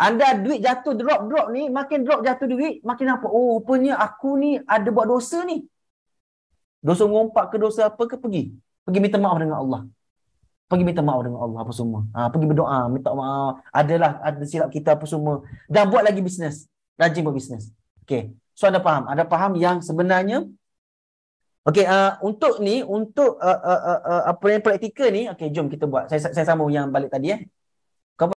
Anda duit jatuh drop-drop ni, makin drop jatuh duit, makin apa? Oh, rupanya aku ni ada buat dosa ni. Dosa ngompak ke dosa apa ke pergi? Pergi minta maaf dengan Allah. Pergi minta maaf dengan Allah apa semua. Ha, pergi berdoa, minta maaf. Adalah ada silap kita apa semua. Dan buat lagi bisnes. Rajin buat bisnes. Okay. So anda faham? Ada faham yang sebenarnya Okay, uh, untuk ni, untuk uh, uh, uh, uh apa yang praktikal ni, Okay, jom kita buat. Saya, saya sambung yang balik tadi. Eh.